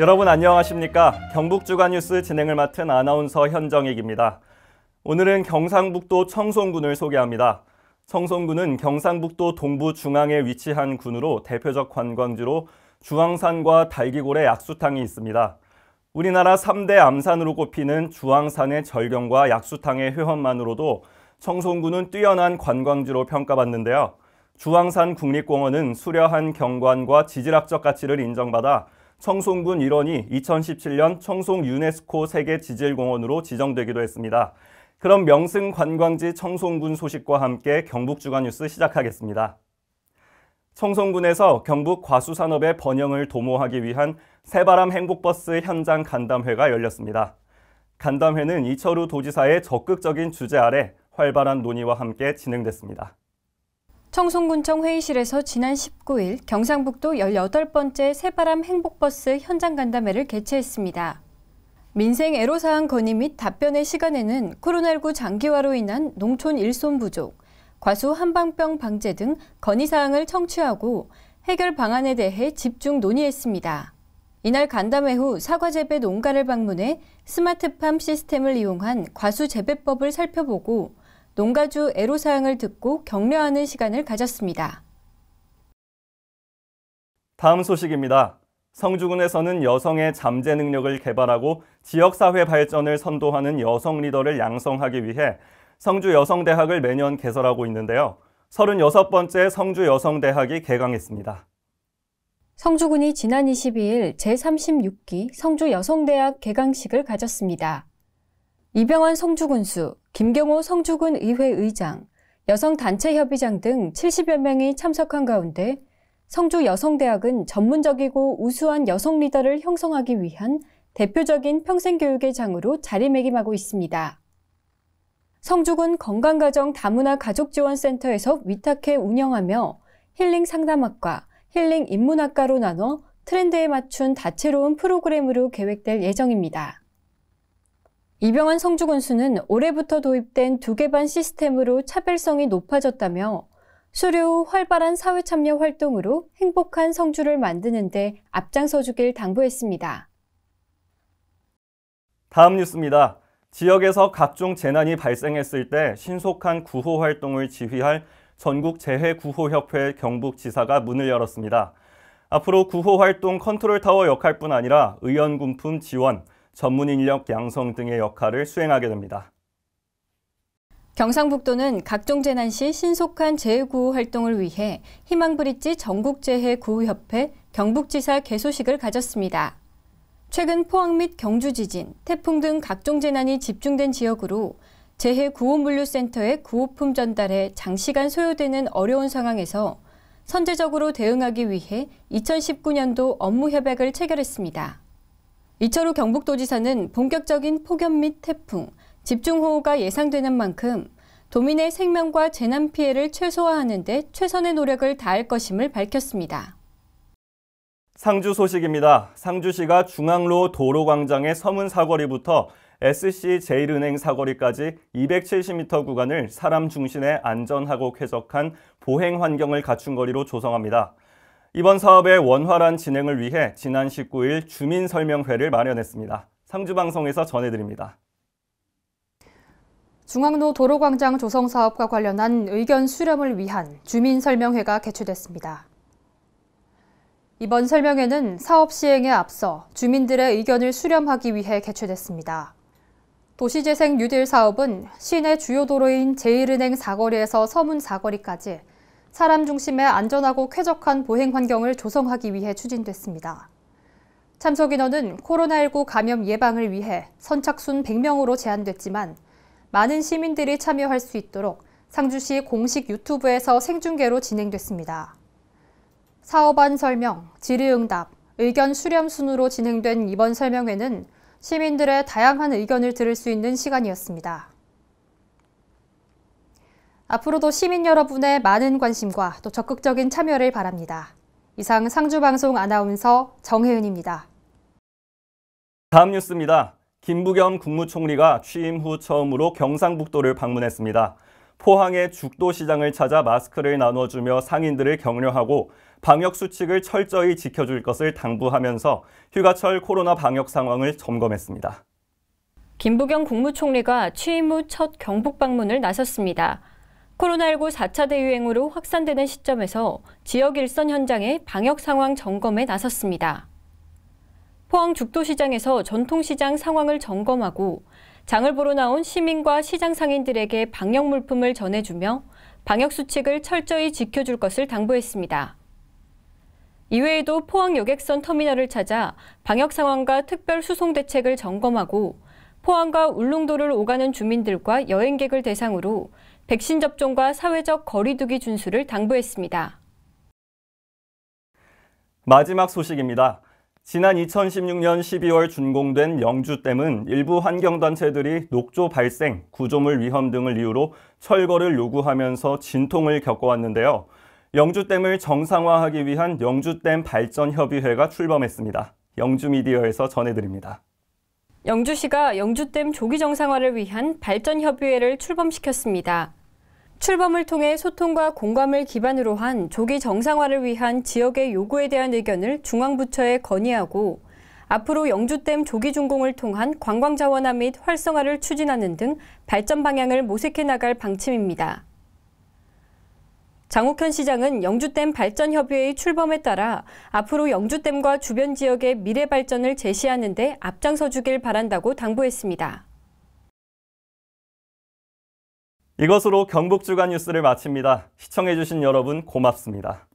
여러분 안녕하십니까? 경북 주간 뉴스 진행을 맡은 아나운서 현정익입니다. 오늘은 경상북도 청송군을 소개합니다. 청송군은 경상북도 동부 중앙에 위치한 군으로 대표적 관광지로 주황산과 달기골의 약수탕이 있습니다. 우리나라 3대 암산으로 꼽히는 주황산의 절경과 약수탕의 회원만으로도 청송군은 뛰어난 관광지로 평가받는데요. 주황산 국립공원은 수려한 경관과 지질학적 가치를 인정받아 청송군 일원이 2017년 청송 유네스코 세계 지질공원으로 지정되기도 했습니다. 그럼 명승 관광지 청송군 소식과 함께 경북 주간 뉴스 시작하겠습니다. 청송군에서 경북 과수산업의 번영을 도모하기 위한 새바람 행복버스 현장 간담회가 열렸습니다. 간담회는 이철우 도지사의 적극적인 주재 아래 활발한 논의와 함께 진행됐습니다. 청송군청 회의실에서 지난 19일 경상북도 18번째 새바람 행복버스 현장 간담회를 개최했습니다. 민생 애로사항 건의 및 답변의 시간에는 코로나19 장기화로 인한 농촌 일손 부족, 과수 한방병 방제 등 건의사항을 청취하고 해결 방안에 대해 집중 논의했습니다. 이날 간담회 후 사과 재배 농가를 방문해 스마트팜 시스템을 이용한 과수 재배법을 살펴보고 농가주 애로사항을 듣고 격려하는 시간을 가졌습니다. 다음 소식입니다. 성주군에서는 여성의 잠재 능력을 개발하고 지역사회 발전을 선도하는 여성 리더를 양성하기 위해 성주여성대학을 매년 개설하고 있는데요. 36번째 성주여성대학이 개강했습니다. 성주군이 지난 22일 제36기 성주여성대학 개강식을 가졌습니다. 이병헌 성주군수, 김경호 성주군 의회 의장, 여성단체협의장 등 70여 명이 참석한 가운데 성주 여성대학은 전문적이고 우수한 여성 리더를 형성하기 위한 대표적인 평생교육의 장으로 자리매김하고 있습니다. 성주군 건강가정 다문화 가족지원센터에서 위탁해 운영하며 힐링 상담학과, 힐링 인문학과로 나눠 트렌드에 맞춘 다채로운 프로그램으로 계획될 예정입니다. 이병헌 성주군수는 올해부터 도입된 두 개반 시스템으로 차별성이 높아졌다며 수료 후 활발한 사회 참여 활동으로 행복한 성주를 만드는데 앞장서 주길 당부했습니다. 다음 뉴스입니다. 지역에서 각종 재난이 발생했을 때 신속한 구호 활동을 지휘할 전국 재해구호협회 경북지사가 문을 열었습니다. 앞으로 구호 활동 컨트롤타워 역할뿐 아니라 의연군품 지원, 전문 인력 양성 등의 역할을 수행하게 됩니다. 경상북도는 각종 재난 시 신속한 재해구호 활동을 위해 희망브릿지 전국재해구호협회 경북지사 개소식을 가졌습니다. 최근 포항 및 경주 지진, 태풍 등 각종 재난이 집중된 지역으로 재해구호물류센터의 구호품 전달에 장시간 소요되는 어려운 상황에서 선제적으로 대응하기 위해 2019년도 업무 협약을 체결했습니다. 이철우 경북도지사는 본격적인 폭염 및 태풍, 집중호우가 예상되는 만큼 도민의 생명과 재난 피해를 최소화하는 데 최선의 노력을 다할 것임을 밝혔습니다. 상주 소식입니다. 상주시가 중앙로 도로광장의 서문 사거리부터 SC 제일은행 사거리까지 270m 구간을 사람 중심의 안전하고 쾌적한 보행 환경을 갖춘 거리로 조성합니다. 이번 사업의 원활한 진행을 위해 지난 19일 주민설명회를 마련했습니다. 상주방송에서 전해드립니다. 중앙로 도로광장 조성 사업과 관련한 의견 수렴을 위한 주민설명회가 개최됐습니다. 이번 설명회는 사업 시행에 앞서 주민들의 의견을 수렴하기 위해 개최됐습니다. 도시재생 뉴딜 사업은 시내 주요 도로인 제1은행 사거리에서 서문 사거리까지 사람 중심의 안전하고 쾌적한 보행 환경을 조성하기 위해 추진됐습니다. 참석 인원은 코로나19 감염 예방을 위해 선착순 100명으로 제한됐지만 많은 시민들이 참여할 수 있도록 상주시 공식 유튜브에서 생중계로 진행됐습니다. 사업안 설명, 질의응답, 의견 수렴 순으로 진행된 이번 설명회는 시민들의 다양한 의견을 들을 수 있는 시간이었습니다. 앞으로도 시민 여러분의 많은 관심과 또 적극적인 참여를 바랍니다. 이상 상주방송 아나운서 정혜은입니다. 다음 뉴스입니다. 김부겸 국무총리가 취임 후 처음으로 경상북도를 방문했습니다. 포항의 죽도시장을 찾아 마스크를 나눠주며 상인들을 격려하고 방역수칙을 철저히 지켜줄 것을 당부하면서 휴가철 코로나 방역 상황을 점검했습니다. 김부겸 국무총리가 취임 후 첫 경북 방문을 나섰습니다. 코로나19 4차 대유행으로 확산되는 시점에서 지역 일선 현장의 방역 상황 점검에 나섰습니다. 포항 죽도시장에서 전통시장 상황을 점검하고 장을 보러 나온 시민과 시장 상인들에게 방역 물품을 전해주며 방역 수칙을 철저히 지켜줄 것을 당부했습니다. 이외에도 포항 여객선 터미널을 찾아 방역 상황과 특별 수송 대책을 점검하고 포항과 울릉도를 오가는 주민들과 여행객을 대상으로 백신 접종과 사회적 거리두기 준수를 당부했습니다. 마지막 소식입니다. 지난 2016년 12월 준공된 영주댐은 일부 환경단체들이 녹조 발생, 구조물 위험 등을 이유로 철거를 요구하면서 진통을 겪어왔는데요. 영주댐을 정상화하기 위한 영주댐 발전협의회가 출범했습니다. 영주미디어에서 전해드립니다. 영주시가 영주댐 조기 정상화를 위한 발전협의회를 출범시켰습니다. 출범을 통해 소통과 공감을 기반으로 한 조기 정상화를 위한 지역의 요구에 대한 의견을 중앙부처에 건의하고 앞으로 영주댐 조기 준공을 통한 관광자원화 및 활성화를 추진하는 등 발전 방향을 모색해 나갈 방침입니다. 장옥현 시장은 영주댐 발전협의회의 출범에 따라 앞으로 영주댐과 주변 지역의 미래 발전을 제시하는 데 앞장서 주길 바란다고 당부했습니다. 이것으로 경북 주간 뉴스를 마칩니다. 시청해주신 여러분 고맙습니다.